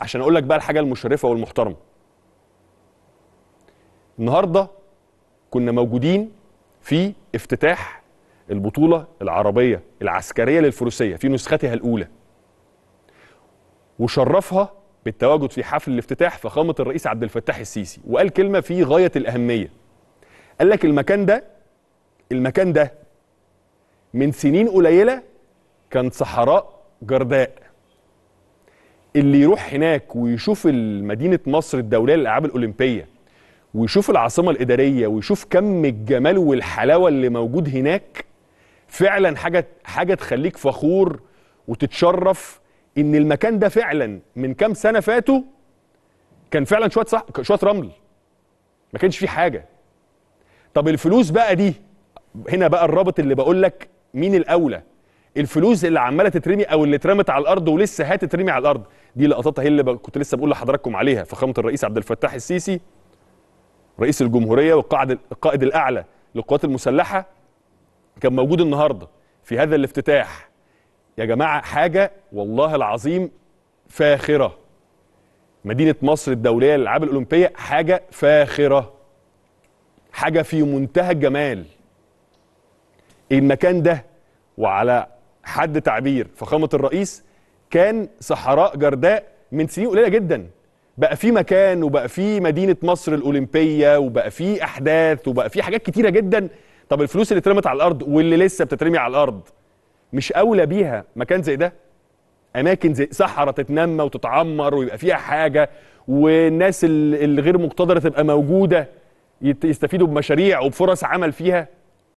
عشان اقول لك بقى الحاجه المشرفه والمحترمه النهارده كنا موجودين في افتتاح البطوله العربيه العسكريه للفروسيه في نسختها الاولى وشرفها بالتواجد في حفل الافتتاح فخامه الرئيس عبد الفتاح السيسي وقال كلمه في غايه الاهميه قال لك المكان ده المكان ده من سنين قليله كان صحراء جرداء اللي يروح هناك ويشوف مدينه مصر الدوليه للالعاب الاولمبيه ويشوف العاصمه الاداريه ويشوف كم الجمال والحلاوه اللي موجود هناك فعلا حاجه حاجه تخليك فخور وتتشرف ان المكان ده فعلا من كام سنه فاتوا كان فعلا شويه صح شويه رمل ما كانش فيه حاجه طب الفلوس بقى دي هنا بقى الرابط اللي بقول لك مين الاولى الفلوس اللي عماله تترمي او اللي اترمت على الارض ولسه هتترمي على الارض دي لقطاتها هي اللي كنت لسه بقول لحضراتكم عليها فخامه الرئيس عبد الفتاح السيسي رئيس الجمهوريه والقائد القائد الاعلى للقوات المسلحه كان موجود النهارده في هذا الافتتاح يا جماعه حاجه والله العظيم فاخره مدينه مصر الدوليه للالعاب الاولمبيه حاجه فاخره حاجه في منتهى الجمال المكان ده وعلى حد تعبير فخامه الرئيس كان صحراء جرداء من سنين قليله جدا بقى في مكان وبقى في مدينه مصر الاولمبيه وبقى في احداث وبقى في حاجات كتيره جدا طب الفلوس اللي اترمت على الارض واللي لسه بتترمي على الارض مش اولى بيها مكان زي ده اماكن زي صحراء تتنمى وتتعمر ويبقى فيها حاجه والناس الغير مقتدره تبقى موجوده يستفيدوا بمشاريع وبفرص عمل فيها